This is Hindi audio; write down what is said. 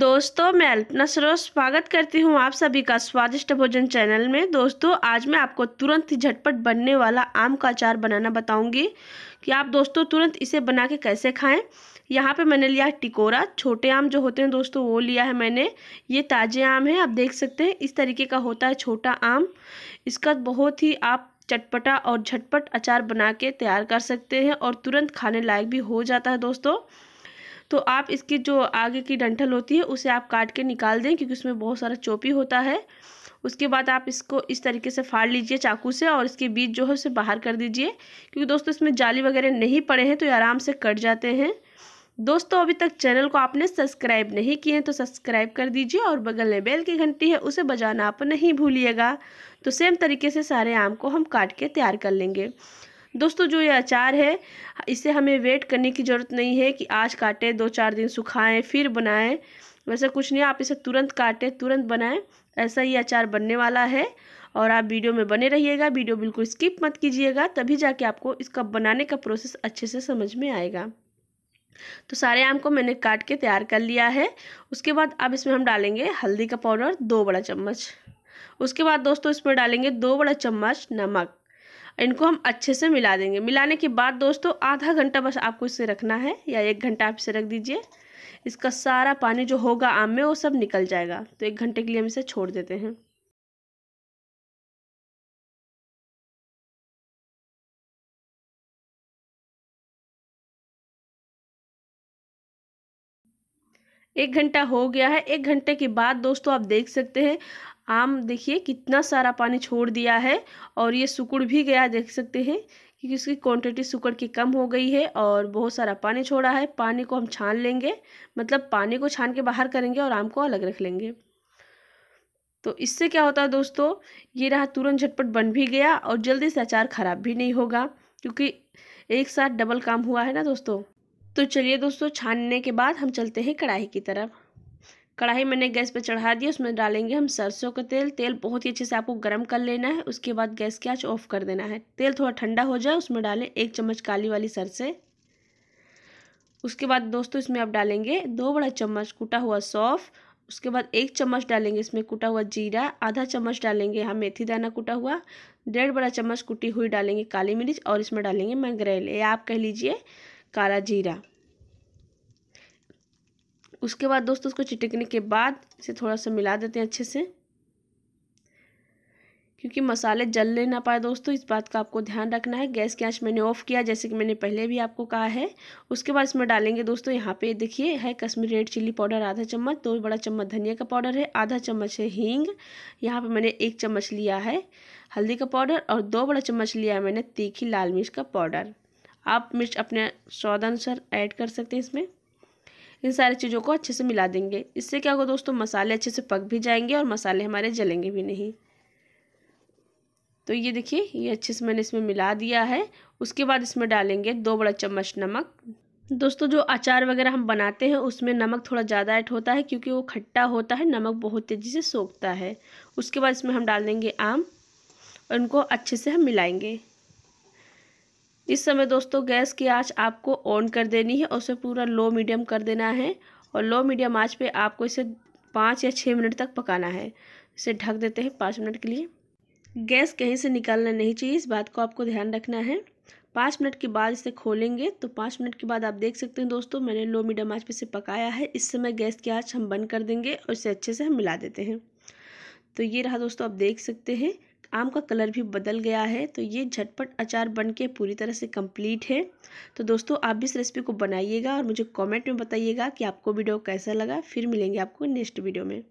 दोस्तों मैं अल्पना सरोज स्वागत करती हूँ आप सभी का स्वादिष्ट भोजन चैनल में दोस्तों आज मैं आपको तुरंत ही झटपट बनने वाला आम का अचार बनाना बताऊंगी कि आप दोस्तों तुरंत इसे बना के कैसे खाएं यहाँ पे मैंने लिया टिकोरा छोटे आम जो होते हैं दोस्तों वो लिया है मैंने ये ताज़े आम है आप देख सकते हैं इस तरीके का होता है छोटा आम इसका बहुत ही आप चटपटा और झटपट अचार बना के तैयार कर सकते हैं और तुरंत खाने लायक भी हो जाता है दोस्तों तो आप इसकी जो आगे की डंठल होती है उसे आप काट के निकाल दें क्योंकि उसमें बहुत सारा चोपी होता है उसके बाद आप इसको इस तरीके से फाड़ लीजिए चाकू से और इसके बीज जो है उसे बाहर कर दीजिए क्योंकि दोस्तों इसमें जाली वगैरह नहीं पड़े हैं तो ये आराम से कट जाते हैं दोस्तों अभी तक चैनल को आपने सब्सक्राइब नहीं किए हैं तो सब्सक्राइब कर दीजिए और बगल में बेल की घंटी है उसे बजाना आप नहीं भूलिएगा तो सेम तरीके से सारे आम को हम काट के तैयार कर लेंगे दोस्तों जो ये अचार है इसे हमें वेट करने की ज़रूरत नहीं है कि आज काटें दो चार दिन सुखाएं फिर बनाएं वैसा कुछ नहीं आप इसे तुरंत काटें तुरंत बनाएं ऐसा ये अचार बनने वाला है और आप वीडियो में बने रहिएगा वीडियो बिल्कुल स्किप मत कीजिएगा तभी जाके आपको इसका बनाने का प्रोसेस अच्छे से समझ में आएगा तो सारे आम को मैंने काट के तैयार कर लिया है उसके बाद अब इसमें हम डालेंगे हल्दी का पाउडर दो बड़ा चम्मच उसके बाद दोस्तों इसमें डालेंगे दो बड़ा चम्मच नमक इनको हम अच्छे से मिला देंगे मिलाने के बाद दोस्तों आधा घंटा बस आपको इसे रखना है या एक घंटा आप इसे रख दीजिए इसका सारा पानी जो होगा आम में वो सब निकल जाएगा तो एक घंटे के लिए हम इसे छोड़ देते हैं एक घंटा हो गया है एक घंटे के बाद दोस्तों आप देख सकते हैं आम देखिए कितना सारा पानी छोड़ दिया है और ये सुकुड़ भी गया देख सकते हैं क्योंकि इसकी क्वांटिटी सुकड़ की कम हो गई है और बहुत सारा पानी छोड़ा है पानी को हम छान लेंगे मतलब पानी को छान के बाहर करेंगे और आम को अलग रख लेंगे तो इससे क्या होता है दोस्तों ये रहा तुरंत झटपट बन भी गया और जल्दी से अचार ख़राब भी नहीं होगा क्योंकि एक साथ डबल काम हुआ है ना दोस्तों तो चलिए दोस्तों छानने के बाद हम चलते हैं कढ़ाई की तरफ कढ़ाई मैंने गैस पर चढ़ा दिया उसमें डालेंगे हम सरसों का तेल तेल बहुत ही अच्छे से आपको गर्म कर लेना है उसके बाद गैस की आँच ऑफ कर देना है तेल थोड़ा ठंडा हो जाए उसमें डालें एक चम्मच काली वाली सरसे उसके बाद दोस्तों इसमें आप डालेंगे दो बड़ा चम्मच कूटा हुआ सौफ उसके बाद एक चम्मच डालेंगे इसमें कूटा हुआ जीरा आधा चम्मच डालेंगे यहाँ मेथी दाना कूटा हुआ डेढ़ बड़ा चम्मच कूटी हुई डालेंगे काली मिर्च और इसमें डालेंगे मंगरेल या आप कह लीजिए काला जीरा उसके बाद दोस्तों उसको चिटकने के बाद इसे थोड़ा सा मिला देते हैं अच्छे से क्योंकि मसाले जल ले ना पाए दोस्तों इस बात का आपको ध्यान रखना है गैस की आँच मैंने ऑफ़ किया जैसे कि मैंने पहले भी आपको कहा है उसके बाद इसमें डालेंगे दोस्तों यहाँ पे देखिए है कश्मीरी रेड चिल्ली पाउडर आधा चम्मच दो बड़ा चम्मच धनिया का पाउडर है आधा चम्मच है हींग यहाँ पे मैंने एक चम्मच लिया है हल्दी का पाउडर और दो बड़ा चम्मच लिया है मैंने तीखी लाल मिर्च का पाउडर आप मिर्च अपने स्वाद अनुसार ऐड कर सकते हैं इसमें इन सारी चीज़ों को अच्छे से मिला देंगे इससे क्या होगा दोस्तों मसाले अच्छे से पक भी जाएंगे और मसाले हमारे जलेंगे भी नहीं तो ये देखिए ये अच्छे से मैंने इसमें मिला दिया है उसके बाद इसमें डालेंगे दो बड़ा चम्मच नमक दोस्तों जो अचार वगैरह हम बनाते हैं उसमें नमक थोड़ा ज़्यादा ऐड होता है क्योंकि वो खट्टा होता है नमक बहुत तेज़ी से सोखता है उसके बाद इसमें हम डाल देंगे आम और इनको अच्छे से हम मिलाएंगे इस समय दोस्तों गैस की आंच आपको ऑन कर देनी है और उसे पूरा लो मीडियम कर देना है और लो मीडियम आंच पे आपको इसे पाँच या छः मिनट तक पकाना है इसे ढक देते हैं पाँच मिनट के लिए गैस कहीं से निकालना नहीं चाहिए इस बात को आपको ध्यान रखना है पाँच मिनट के बाद इसे खोलेंगे तो पाँच मिनट के बाद आप देख सकते हैं दोस्तों मैंने लो मीडियम आँच पे इसे पकाया है इस समय गैस की आँच हम बंद कर देंगे और इसे अच्छे से हम मिला देते हैं तो ये रहा दोस्तों आप देख सकते हैं आम का कलर भी बदल गया है तो ये झटपट अचार बन के पूरी तरह से कंप्लीट है तो दोस्तों आप भी इस रेसिपी को बनाइएगा और मुझे कमेंट में बताइएगा कि आपको वीडियो कैसा लगा फिर मिलेंगे आपको नेक्स्ट वीडियो में